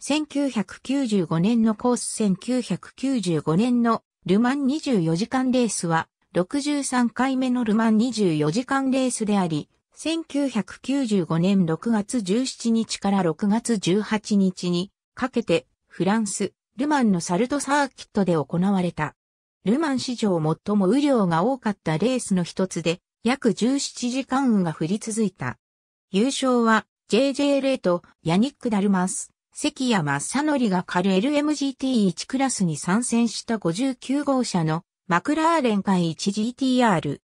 1995年のコース1995年のルマン24時間レースは63回目のルマン24時間レースであり、1995年6月17日から6月18日にかけてフランス、ルマンのサルトサーキットで行われた。ルマン史上最も雨量が多かったレースの一つで約17時間雨が降り続いた。優勝は JJ レーとヤニック・ダルマス。関谷正則が軽 LMGT1 クラスに参戦した59号車のマクラーレン会 1GTR。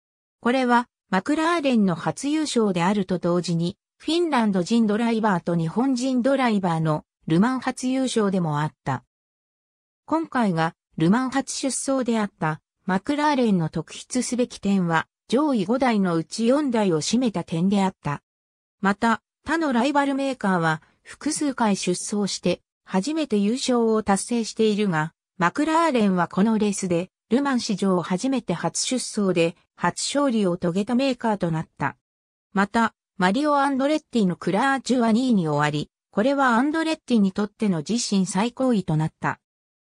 これはマクラーレンの初優勝であると同時に、フィンランド人ドライバーと日本人ドライバーのルマン初優勝でもあった。今回がルマン初出走であったマクラーレンの特筆すべき点は上位5台のうち4台を占めた点であった。また、他のライバルメーカーは複数回出走して、初めて優勝を達成しているが、マクラーレンはこのレースで、ルマン史上初めて初出走で、初勝利を遂げたメーカーとなった。また、マリオ・アンドレッティのクラージュは2位に終わり、これはアンドレッティにとっての自身最高位となった。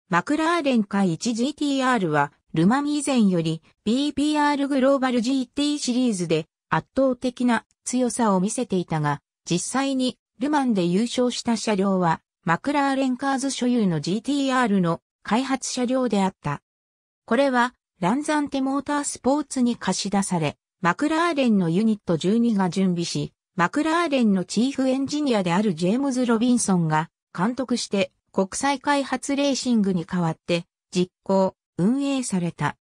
マクラーレン界 1GTR は、ルマン以前より BPR グローバル GT シリーズで圧倒的な強さを見せていたが、実際にルマンで優勝した車両は、マクラーレンカーズ所有の GTR の開発車両であった。これは、ランザンテモータースポーツに貸し出され、マクラーレンのユニット12が準備し、マクラーレンのチーフエンジニアであるジェームズ・ロビンソンが監督して国際開発レーシングに代わって実行、運営された。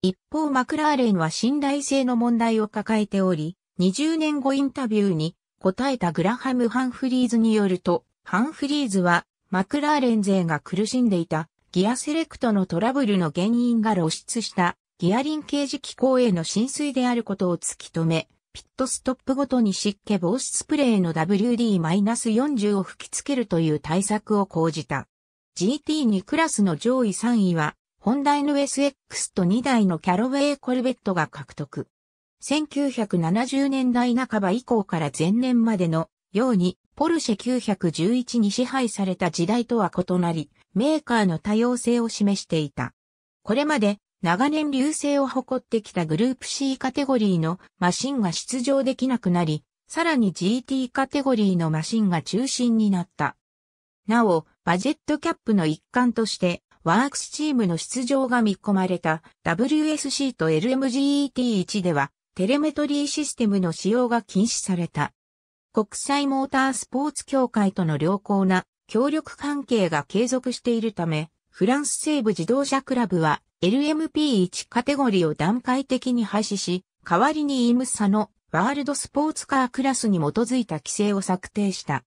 一方マクラーレンは信頼性の問題を抱えており、20年後インタビューに答えたグラハム・ハンフリーズによると、ハンフリーズは、マクラーレン勢が苦しんでいた、ギアセレクトのトラブルの原因が露出した、ギアリンケージ機構への浸水であることを突き止め、ピットストップごとに湿気防止スプレーの WD-40 を吹き付けるという対策を講じた。GT2 クラスの上位3位は、本ダの SX と2台のキャロウェイコルベットが獲得。1970年代半ば以降から前年までのようにポルシェ911に支配された時代とは異なり、メーカーの多様性を示していた。これまで長年流星を誇ってきたグループ C カテゴリーのマシンが出場できなくなり、さらに GT カテゴリーのマシンが中心になった。なお、バジェットキャップの一環として、ワークスチームの出場が見込まれた WSC と LMGET1 では、テレメトリーシステムの使用が禁止された。国際モータースポーツ協会との良好な協力関係が継続しているため、フランス西部自動車クラブは LMP1 カテゴリーを段階的に廃止し、代わりにイムサのワールドスポーツカークラスに基づいた規制を策定した。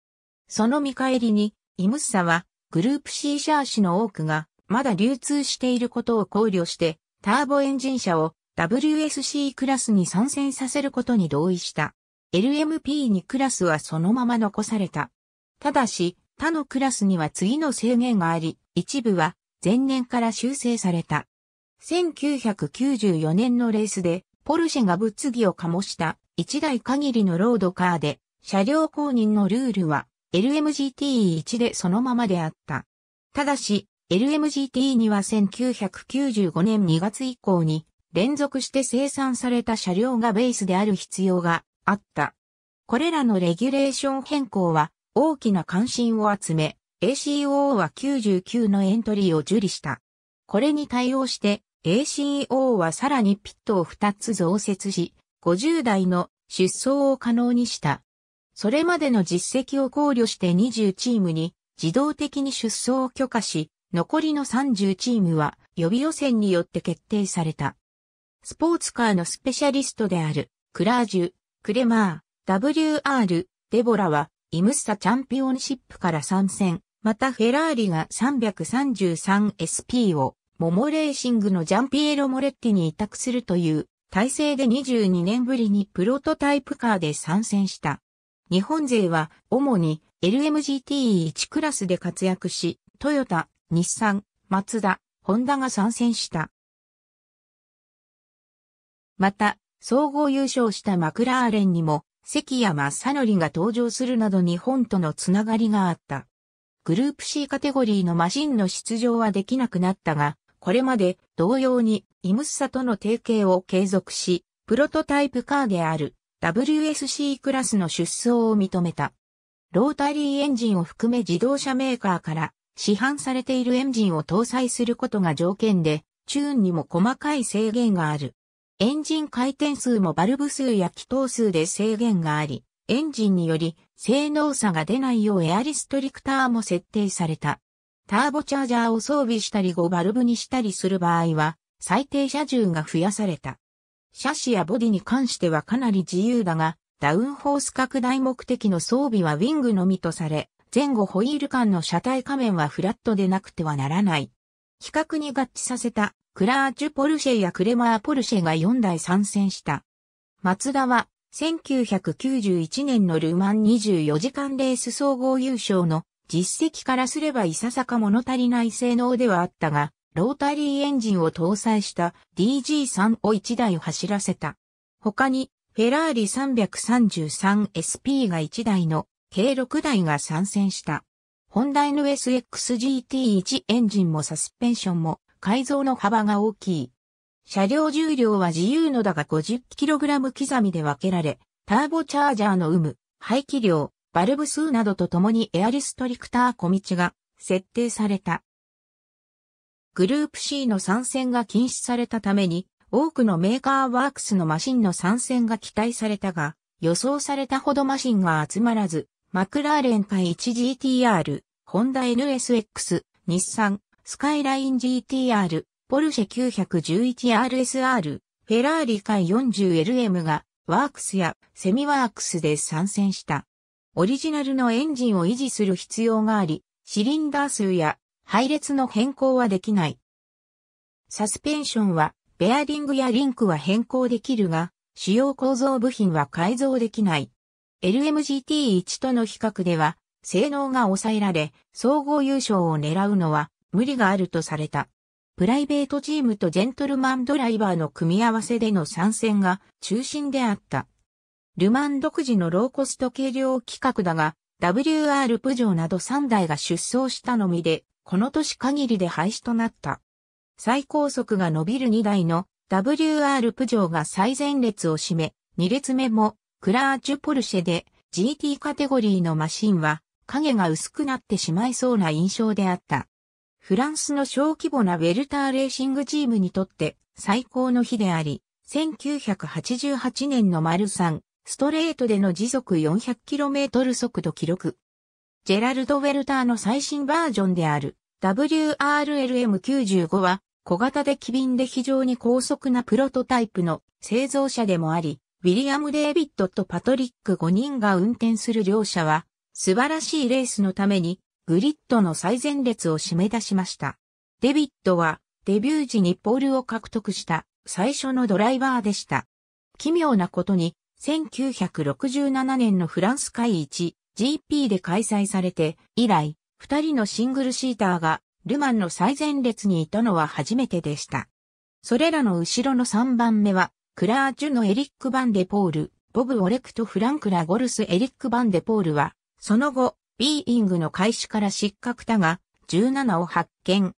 その見返りに、イムサはグループ C シャーシの多くがまだ流通していることを考慮して、ターボエンジン車を WSC クラスに参戦させることに同意した。LMP2 クラスはそのまま残された。ただし、他のクラスには次の制限があり、一部は前年から修正された。1994年のレースで、ポルシェが物議を醸した1台限りのロードカーで、車両公認のルールは LMGT1 でそのままであった。ただし、LMGT2 は1995年2月以降に連続して生産された車両がベースである必要があった。これらのレギュレーション変更は大きな関心を集め、ACO は99のエントリーを受理した。これに対応して ACO はさらにピットを2つ増設し、50台の出走を可能にした。それまでの実績を考慮して20チームに自動的に出走を許可し、残りの30チームは予備予選によって決定された。スポーツカーのスペシャリストである、クラージュ、クレマー、WR、デボラは、イムッサチャンピオンシップから参戦。またフェラーリが 333SP を、モモレーシングのジャンピエロ・モレッティに委託するという体制で22年ぶりにプロトタイプカーで参戦した。日本勢は主に LMGT1 クラスで活躍し、トヨタ、日産、マツダ、ホンダが参戦した。また、総合優勝したマクラーレンにも、関谷正則が登場するなど日本とのつながりがあった。グループ C カテゴリーのマシンの出場はできなくなったが、これまで同様にイムッサとの提携を継続し、プロトタイプカーである WSC クラスの出走を認めた。ロータリーエンジンを含め自動車メーカーから市販されているエンジンを搭載することが条件で、チューンにも細かい制限がある。エンジン回転数もバルブ数や気筒数で制限があり、エンジンにより性能差が出ないようエアリストリクターも設定された。ターボチャージャーを装備したり5バルブにしたりする場合は、最低車重が増やされた。車種やボディに関してはかなり自由だが、ダウンホース拡大目的の装備はウィングのみとされ、前後ホイール間の車体仮面はフラットでなくてはならない。比較に合致させたクラーチュ・ポルシェやクレマー・ポルシェが4台参戦した。マツダは、1991年のルマン24時間レース総合優勝の実績からすればいささか物足りない性能ではあったが、ロータリーエンジンを搭載した DG3 を1台走らせた。他に、フェラーリ 333SP が1台の計6台が参戦した。ホンダ NSXGT1 エンジンもサスペンションも改造の幅が大きい。車両重量は自由のだが 50kg 刻みで分けられ、ターボチャージャーの有無、排気量、バルブ数などとともにエアリストリクター小道が設定された。グループ C の参戦が禁止されたために、多くのメーカーワークスのマシンの参戦が期待されたが、予想されたほどマシンが集まらず、マクラーレンか 1GTR、ホンダ NSX、日産、スカイライン GTR、ポルシェ 911RSR、フェラーリ界 40LM が、ワークスやセミワークスで参戦した。オリジナルのエンジンを維持する必要があり、シリンダー数や配列の変更はできない。サスペンションは、ベアリングやリンクは変更できるが、主要構造部品は改造できない。LMGT1 との比較では、性能が抑えられ、総合優勝を狙うのは、無理があるとされた。プライベートチームとジェントルマンドライバーの組み合わせでの参戦が中心であった。ルマン独自のローコスト軽量規格だが、WR プジョーなど3台が出走したのみで、この年限りで廃止となった。最高速が伸びる2台の WR プジョーが最前列を占め、2列目もクラーチュポルシェで GT カテゴリーのマシンは影が薄くなってしまいそうな印象であった。フランスの小規模なウェルターレーシングチームにとって最高の日であり、1988年の丸3、ストレートでの時速 400km 速度記録。ジェラルド・ウェルターの最新バージョンである WRLM95 は小型で機敏で非常に高速なプロトタイプの製造者でもあり、ウィリアム・デイビッドとパトリック5人が運転する両者は素晴らしいレースのためにグリッドの最前列を締め出しました。デビットはデビュー時にポールを獲得した最初のドライバーでした。奇妙なことに1967年のフランス会 1GP で開催されて以来、二人のシングルシーターがルマンの最前列にいたのは初めてでした。それらの後ろの3番目は、クラージュのエリック・バンデ・ポール、ボブ・オレクト・フランクラ・ゴルス・エリック・バンデ・ポールは、その後、ビーイングの開始から失格だが、17を発見。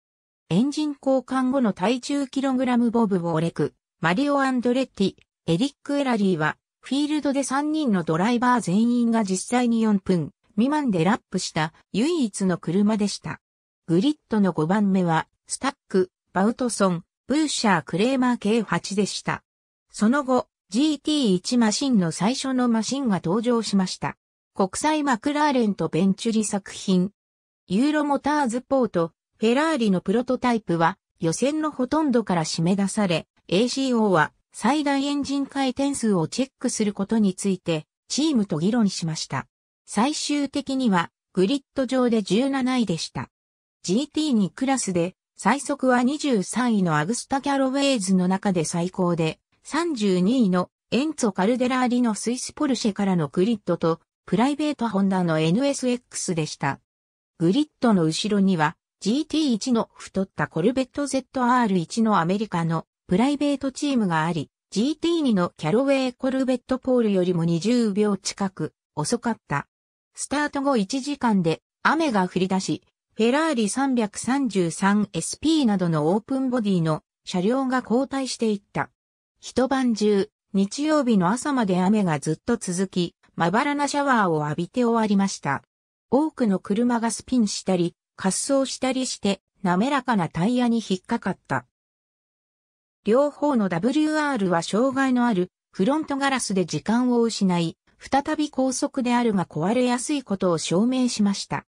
エンジン交換後の体重キログラムボブ・ウォレク、マリオ・アンドレッティ、エリック・エラリーは、フィールドで3人のドライバー全員が実際に4分未満でラップした唯一の車でした。グリッドの5番目は、スタック、バウトソン、ブーシャー・クレーマー系8でした。その後、GT1 マシンの最初のマシンが登場しました。国際マクラーレンとベンチュリ作品。ユーロモターズポート、フェラーリのプロトタイプは予選のほとんどから締め出され、ACO は最大エンジン回転数をチェックすることについてチームと議論しました。最終的にはグリッド上で17位でした。GT2 クラスで最速は23位のアグスタ・キャロウェイズの中で最高で32位のエンツォ・カルデラーリのスイスポルシェからのグリッドとプライベートホンダの NSX でした。グリッドの後ろには GT1 の太ったコルベット ZR1 のアメリカのプライベートチームがあり、GT2 のキャロウェイコルベットポールよりも20秒近く遅かった。スタート後1時間で雨が降り出し、フェラーリ 333SP などのオープンボディの車両が交代していった。一晩中、日曜日の朝まで雨がずっと続き、まばらなシャワーを浴びて終わりました。多くの車がスピンしたり、滑走したりして、滑らかなタイヤに引っかかった。両方の WR は障害のあるフロントガラスで時間を失い、再び高速であるが壊れやすいことを証明しました。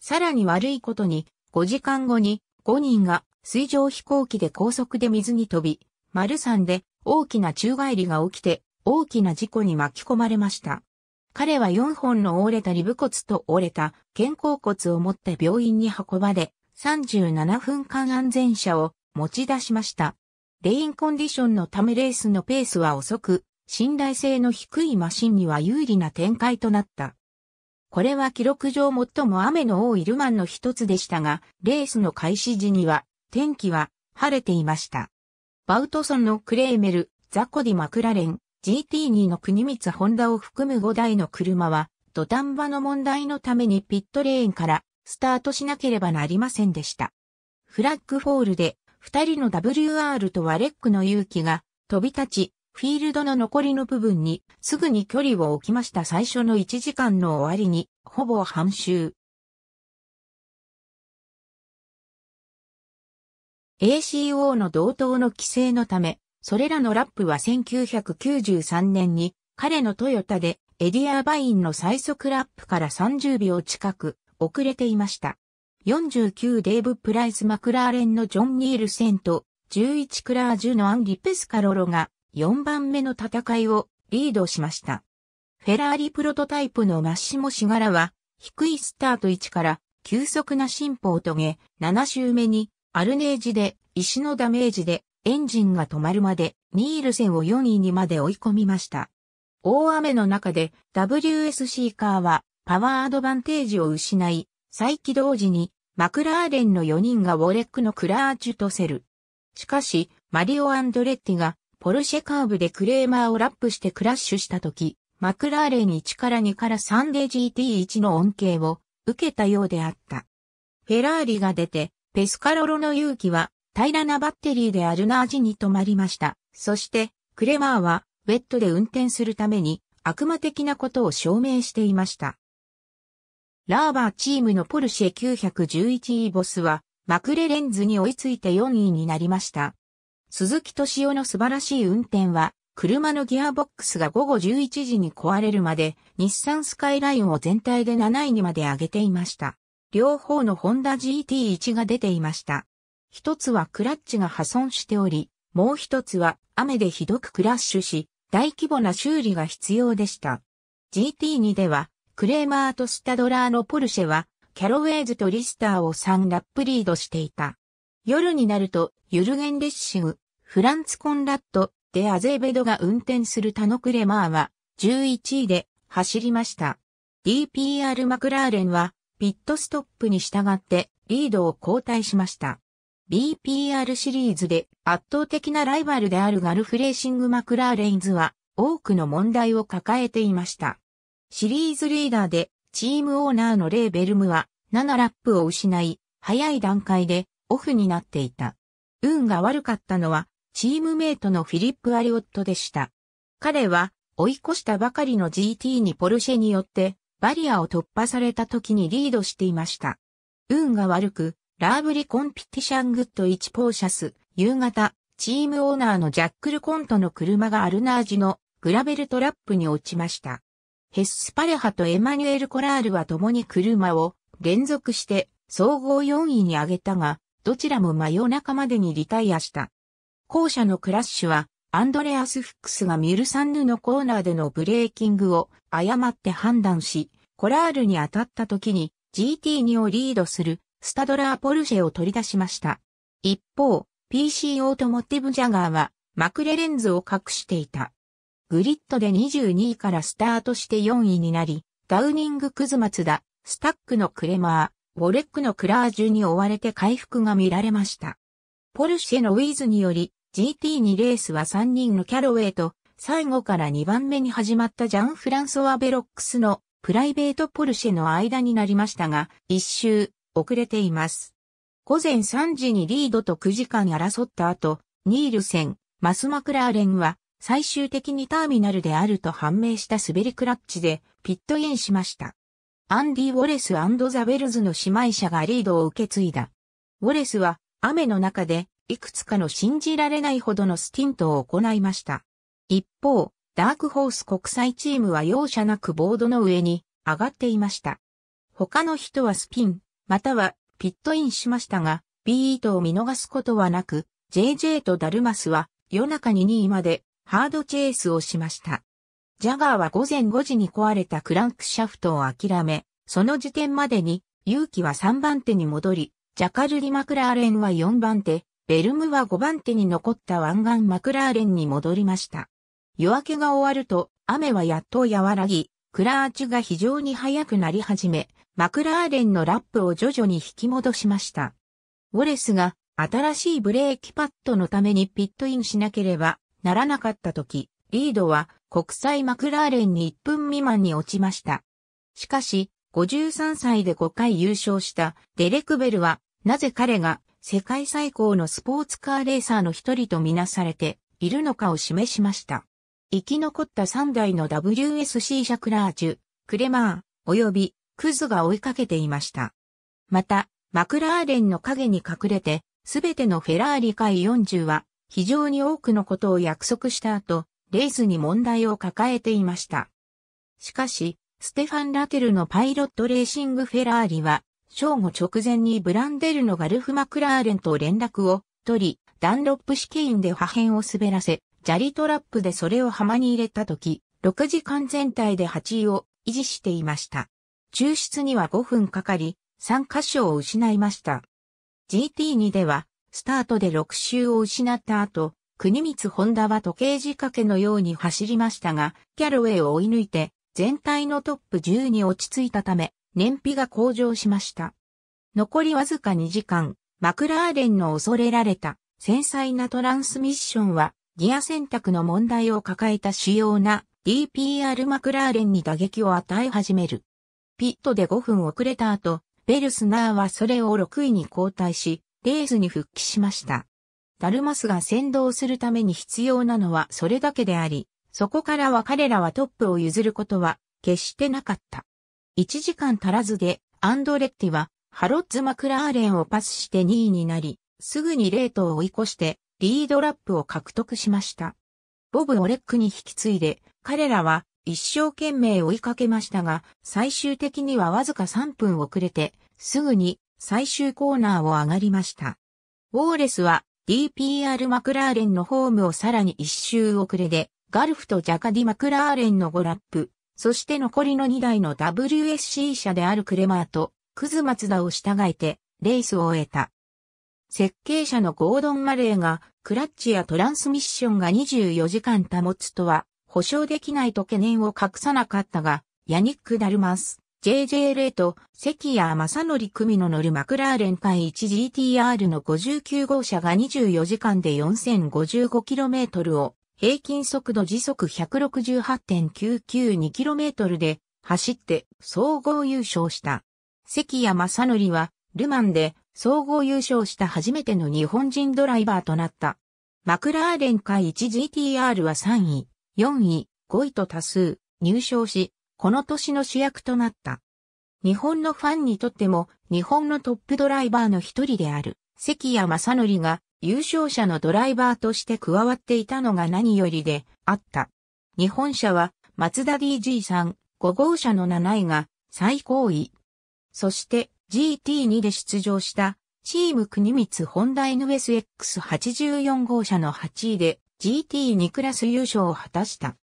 さらに悪いことに、5時間後に5人が水上飛行機で高速で水に飛び、丸山で大きな宙返りが起きて大きな事故に巻き込まれました。彼は4本の折れたリブ骨と折れた肩甲骨を持って病院に運ばれ、37分間安全車を持ち出しました。レインコンディションのためレースのペースは遅く、信頼性の低いマシンには有利な展開となった。これは記録上最も雨の多いルマンの一つでしたが、レースの開始時には、天気は晴れていました。バウトソンのクレーメル、ザコディ・マクラレン、GT2 の国光ホンダを含む5台の車は、土壇場の問題のためにピットレーンからスタートしなければなりませんでした。フラッグフォールで、二人の WR とワレックの勇気が飛び立ち、フィールドの残りの部分にすぐに距離を置きました最初の1時間の終わりに、ほぼ半周。ACO の同等の規制のため、それらのラップは1993年に彼のトヨタでエディアーバインの最速ラップから30秒近く遅れていました。49デイブ・プライス・マクラーレンのジョン・ニールセント、11クラージュのアンリ・ペスカロロが4番目の戦いをリードしました。フェラーリプロトタイプのマッシモ・シガラは低いスタート位置から急速な進歩を遂げ、7周目にアルネージで石のダメージでエンジンが止まるまでニールセンを4位にまで追い込みました。大雨の中で WSC カーはパワーアドバンテージを失い、再起動時にマクラーレンの4人がウォレックのクラーチュとセル。しかし、マリオ・アンドレッティがポルシェカーブでクレーマーをラップしてクラッシュした時、マクラーレン1から2から3で GT1 の恩恵を受けたようであった。フェラーリが出て、ペスカロロの勇気は平らなバッテリーであるナージに止まりました。そして、クレマーは、ウェットで運転するために、悪魔的なことを証明していました。ラーバーチームのポルシェ 911E ボスは、マクレレンズに追いついて4位になりました。鈴木敏夫の素晴らしい運転は、車のギアボックスが午後11時に壊れるまで、日産スカイラインを全体で7位にまで上げていました。両方のホンダ GT1 が出ていました。一つはクラッチが破損しており、もう一つは雨でひどくクラッシュし、大規模な修理が必要でした。GT2 では、クレーマーとスタドラーのポルシェは、キャロウェイズとリスターを3ラップリードしていた。夜になると、ユルゲン・レッシグ、フランツ・コンラット、デ・アゼーベドが運転するタノ・クレマーは、11位で走りました。DPR マクラーレンは、ピットストップに従ってリードを交代しました。BPR シリーズで圧倒的なライバルであるガルフレーシングマクラーレインズは多くの問題を抱えていました。シリーズリーダーでチームオーナーのレイ・ベルムは7ラップを失い、早い段階でオフになっていた。運が悪かったのはチームメイトのフィリップ・アリオットでした。彼は追い越したばかりの GT にポルシェによってバリアを突破された時にリードしていました。運が悪く、ラーブリコンピティシャングッド1ポーシャス、夕方、チームオーナーのジャックルコントの車がアルナージのグラベルトラップに落ちました。ヘス・パレハとエマニュエル・コラールは共に車を連続して総合4位に上げたが、どちらも真夜中までにリタイアした。後者のクラッシュは、アンドレアス・フックスがミュルサンヌのコーナーでのブレーキングを誤って判断し、コラールに当たった時に GT2 をリードするスタドラーポルシェを取り出しました。一方、PC オートモティブジャガーは、マクレレンズを隠していた。グリッドで22位からスタートして4位になり、ダウニング・クズマツダ、スタックのクレマー、ウォレックのクラージュに追われて回復が見られました。ポルシェのウィズにより、GT2 レースは3人のキャロウェイと、最後から2番目に始まったジャン・フランソワ・ベロックスのプライベートポルシェの間になりましたが、一周、遅れています。午前3時にリードと9時間争った後、ニールセン、マスマクラーレンは最終的にターミナルであると判明した滑りクラッチでピットインしました。アンディ・ウォレスザ・ベルズの姉妹者がリードを受け継いだ。ウォレスは雨の中でいくつかの信じられないほどのスティントを行いました。一方、ダークホース国際チームは容赦なくボードの上に上がっていました。他の人はスピン、またはピットインしましたが、ビートを見逃すことはなく、JJ とダルマスは夜中に2位までハードチェイスをしました。ジャガーは午前5時に壊れたクランクシャフトを諦め、その時点までに、勇気は3番手に戻り、ジャカルリ・マクラーレンは4番手、ベルムは5番手に残った湾岸マクラーレンに戻りました。夜明けが終わると、雨はやっと和らぎ、クラーチが非常に早くなり始め、マクラーレンのラップを徐々に引き戻しました。ウォレスが新しいブレーキパッドのためにピットインしなければならなかった時、リードは国際マクラーレンに1分未満に落ちました。しかし、53歳で5回優勝したデレクベルは、なぜ彼が世界最高のスポーツカーレーサーの一人とみなされているのかを示しました。生き残った3台の WSC シャクラージュ、クレマー、及びクズが追いかけていました。また、マクラーレンの影に隠れて、すべてのフェラーリ界40は、非常に多くのことを約束した後、レースに問題を抱えていました。しかし、ステファン・ラテルのパイロットレーシングフェラーリは、正午直前にブランデルのガルフ・マクラーレンと連絡を取り、ダンロップ試験で破片を滑らせ、砂利トラップでそれを浜に入れた時、6時間全体で8位を維持していました。抽出には5分かかり、3箇所を失いました。GT2 では、スタートで6周を失った後、国光ホンダは時計仕掛けのように走りましたが、キャロウェイを追い抜いて、全体のトップ10に落ち着いたため、燃費が向上しました。残りわずか2時間、マクラーレンの恐れられた繊細なトランスミッションは、ギア選択の問題を抱えた主要な DPR マクラーレンに打撃を与え始める。ピットで5分遅れた後、ベルスナーはそれを6位に交代し、レースに復帰しました。ダルマスが先導するために必要なのはそれだけであり、そこからは彼らはトップを譲ることは決してなかった。1時間足らずでアンドレッティはハロッズ・マクラーレンをパスして2位になり、すぐにレートを追い越してリードラップを獲得しました。ボブ・オレックに引き継いで彼らは一生懸命追いかけましたが、最終的にはわずか3分遅れて、すぐに最終コーナーを上がりました。ウォーレスは DPR マクラーレンのホームをさらに1周遅れで、ガルフとジャカディ・マクラーレンの5ラップ、そして残りの2台の WSC 車であるクレマーと、クズマツダを従えて、レースを終えた。設計者のゴードン・マレーが、クラッチやトランスミッションが24時間保つとは、保証できないと懸念を隠さなかったが、ヤニック・ダルマス、JJ レート、関谷正則組の乗るマクラーレン会 1GTR の59号車が24時間で 4055km を平均速度時速 168.992km で走って総合優勝した。関谷正則はルマンで総合優勝した初めての日本人ドライバーとなった。マクラーレン海 1GTR は3位、4位、5位と多数、入賞し、この年の主役となった。日本のファンにとっても、日本のトップドライバーの一人である、関谷正則が優勝者のドライバーとして加わっていたのが何よりであった。日本車は、松田 DG3、5号車の7位が最高位。そして GT2 で出場したチーム国光ホンダ NSX84 号車の8位で GT2 クラス優勝を果たした。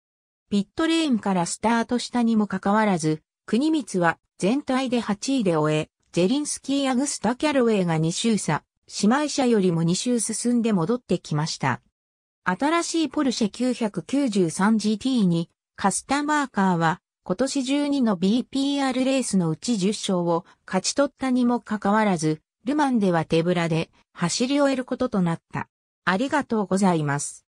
ピットレーンからスタートしたにもかかわらず、国光は全体で8位で終え、ゼリンスキー・アグスタ・キャロウェイが2周差、姉妹車よりも2周進んで戻ってきました。新しいポルシェ 993GT にカスタマーカーは今年12の BPR レースのうち10勝を勝ち取ったにもかかわらず、ルマンでは手ぶらで走り終えることとなった。ありがとうございます。